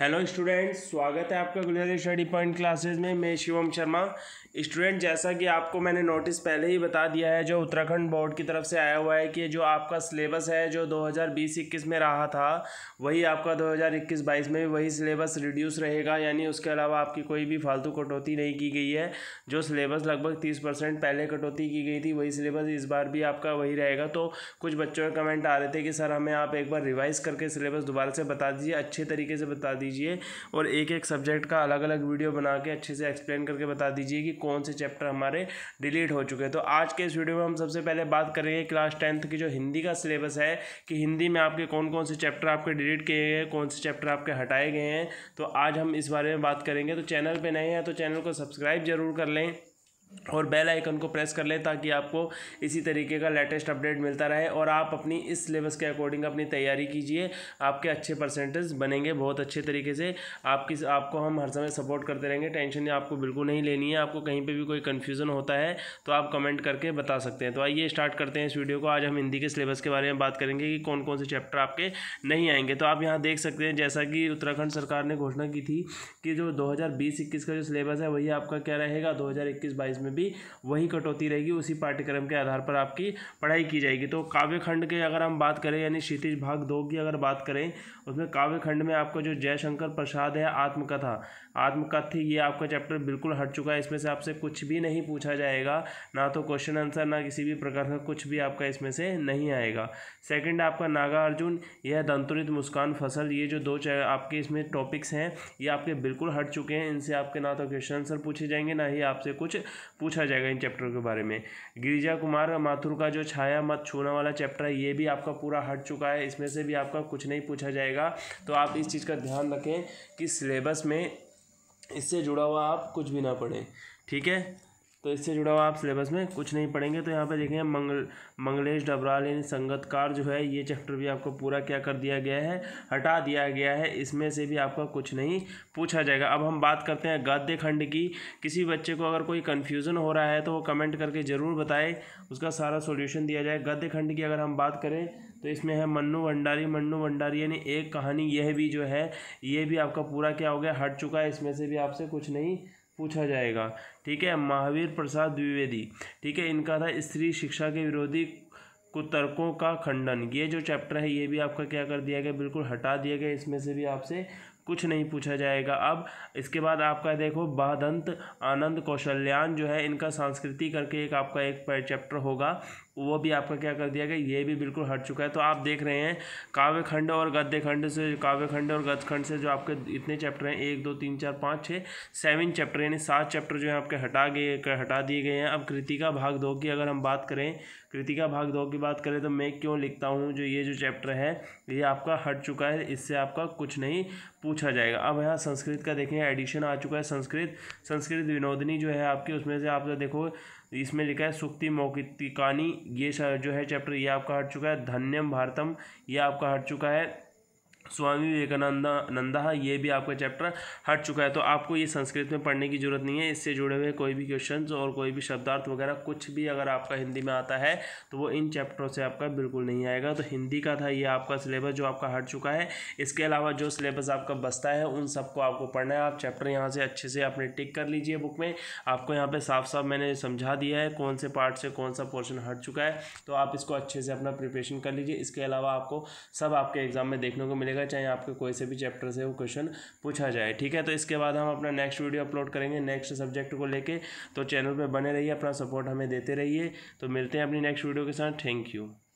hello students स्वागत है आपका गुलेरी स्टडी पॉइंट क्लासेस में मैं शिवम शर्मा स्टूडेंट जैसा कि आपको मैंने नोटिस पहले ही बता दिया है जो उत्तराखंड बोर्ड की तरफ से आया हुआ है कि जो आपका सिलेबस है जो 2020-21 में रहा था वही आपका 2021-22 में भी वही सिलेबस रिड्यूस रहेगा यानी उसके अलावा आपकी कोई भी फालतू कटौती नहीं की गई है जो सिलेबस लगभग तीस पहले कटौती की गई थी वही सिलेबस इस बार भी आपका वही रहेगा तो कुछ बच्चों के कमेंट आ रहे थे कि सर हमें आप एक बार रिवाइज़ करके सिलेबस दोबारा से बता दीजिए अच्छे तरीके से बता दीजिए दीजिए और एक एक सब्जेक्ट का अलग अलग वीडियो बना के अच्छे से एक्सप्लेन करके बता दीजिए कि कौन से चैप्टर हमारे डिलीट हो चुके हैं तो आज के इस वीडियो में हम सबसे पहले बात करेंगे क्लास टेंथ की जो हिंदी का सिलेबस है कि हिंदी में आपके कौन कौन से चैप्टर आपके डिलीट किए गए हैं कौन से चैप्टर आपके हटाए गए हैं तो आज हम इस बारे में बात करेंगे तो चैनल पर नए हैं तो चैनल को सब्सक्राइब जरूर कर लें और बेल आइकन को प्रेस कर लें ताकि आपको इसी तरीके का लेटेस्ट अपडेट मिलता रहे और आप अपनी इस सिलेबस के अकॉर्डिंग अपनी तैयारी कीजिए आपके अच्छे परसेंटेज बनेंगे बहुत अच्छे तरीके से आपकी आपको हम हर समय सपोर्ट करते रहेंगे टेंशन आपको बिल्कुल नहीं लेनी है आपको कहीं पर भी कोई कन्फ्यूज़न होता है तो आप कमेंट करके बता सकते हैं तो आइए स्टार्ट करते हैं इस वीडियो को आज हम हिंदी के सिलेबस के बारे में बात करेंगे कि कौन कौन से चैप्टर आपके नहीं आएंगे तो आप यहाँ देख सकते हैं जैसा कि उत्तराखंड सरकार ने घोषणा की थी कि जो दो हज़ार का जो सिलेबस है वही आपका क्या रहेगा दो हज़ार साइंस में भी वही कटौती रहेगी उसी पाठ्यक्रम के आधार पर आपकी पढ़ाई की जाएगी तो काव्य खंड के अगर हम बात करें यानी क्षितिज भाग दो की अगर बात करें उसमें काव्य खंड में आपका जो जयशंकर प्रसाद है आत्मकथा आत्मकथी ये आपका चैप्टर बिल्कुल हट चुका है इसमें से आपसे कुछ भी नहीं पूछा जाएगा ना तो क्वेश्चन आंसर ना किसी भी प्रकार का कुछ भी आपका इसमें से नहीं आएगा सेकंड आपका नागा अर्जुन यह दंतुरित मुस्कान फसल ये जो दो आपके इसमें टॉपिक्स हैं ये आपके बिल्कुल हट चुके हैं इनसे आपके ना तो क्वेश्चन आंसर पूछे जाएंगे ना ही आपसे कुछ पूछा जाएगा इन चैप्टरों के बारे में गिरिजा कुमार माथुर का जो छाया मत छूना वाला चैप्टर है ये भी आपका पूरा हट चुका है इसमें से भी आपका कुछ नहीं पूछा जाएगा तो आप इस चीज़ का ध्यान रखें कि सिलेबस में इससे जुड़ा हुआ आप कुछ भी ना पढ़ें ठीक है तो इससे जुड़ा हुआ आप सिलेबस में कुछ नहीं पढ़ेंगे तो यहाँ पे देखें मंगल मंगलेश डबराल यानी संगतकार जो है ये चैप्टर भी आपको पूरा क्या कर दिया गया है हटा दिया गया है इसमें से भी आपका कुछ नहीं पूछा जाएगा अब हम बात करते हैं गद्य खंड की किसी बच्चे को अगर कोई कन्फ्यूज़न हो रहा है तो वो कमेंट करके ज़रूर बताए उसका सारा सोल्यूशन दिया जाए गद्य खंड की अगर हम बात करें तो इसमें है मन्नू भंडारी मन्नू भंडारी यानी एक कहानी यह भी जो है ये भी आपका पूरा क्या हो गया हट चुका है इसमें से भी आपसे कुछ नहीं पूछा जाएगा ठीक है महावीर प्रसाद द्विवेदी ठीक है इनका था स्त्री शिक्षा के विरोधी कुतर्कों का खंडन ये जो चैप्टर है ये भी आपका क्या कर दिया गया बिल्कुल हटा दिया गया इसमें से भी आपसे कुछ नहीं पूछा जाएगा अब इसके बाद आपका देखो बहादंत आनंद कौशल्यान जो है इनका संस्कृति करके एक आपका एक चैप्टर होगा वो भी आपका क्या कर दिया गया ये भी बिल्कुल हट चुका है तो आप देख रहे हैं काव्य खंड और गद्य खंड से काव्य खंड और गद्य खंड से जो आपके इतने चैप्टर हैं एक दो तीन चार पाँच छः सेवन चैप्टर यानी सात चैप्टर जो है आपके हटा गए हटा दिए गए हैं अब कृतिका भाग दो की अगर हम बात करें कृतिका भाग दो की बात करें तो मैं क्यों लिखता हूँ जो ये जो चैप्टर है ये आपका हट चुका है इससे आपका कुछ नहीं पूछ पूछा जाएगा अब यहाँ संस्कृत का देखें एडिशन आ चुका है संस्कृत संस्कृत विनोदनी जो है आपकी उसमें से आप देखो इसमें लिखा है सुक्ति मौकितिकानी ये जो है चैप्टर ये आपका हट चुका है धन्यम भारतम ये आपका हट चुका है स्वामी विवेकानंदा नंदा ये भी आपका चैप्टर हट चुका है तो आपको ये संस्कृत में पढ़ने की जरूरत नहीं है इससे जुड़े हुए कोई भी क्वेश्चन और कोई भी शब्दार्थ वगैरह कुछ भी अगर आपका हिंदी में आता है तो वो इन चैप्टरों से आपका बिल्कुल नहीं आएगा तो हिंदी का था ये आपका सिलेबस जो आपका हट चुका है इसके अलावा जो सिलेबस आपका बसता है उन सबको आपको पढ़ना है आप चैप्टर यहाँ से अच्छे से अपने टिक कर लीजिए बुक में आपको यहाँ पर साफ साफ मैंने समझा दिया है कौन से पार्ट से कौन सा पोर्शन हट चुका है तो आप इसको अच्छे से अपना प्रिपरेशन कर लीजिए इसके अलावा आपको सब आपके एग्जाम में देखने को मिलेगा जगह चाहे आपके कोई से भी चैप्टर से वो क्वेश्चन पूछा जाए ठीक है तो इसके बाद हम अपना नेक्स्ट वीडियो अपलोड करेंगे नेक्स्ट सब्जेक्ट को लेकर तो चैनल पर बने रहिए अपना सपोर्ट हमें देते रहिए तो मिलते हैं अपनी नेक्स्ट वीडियो के साथ थैंक यू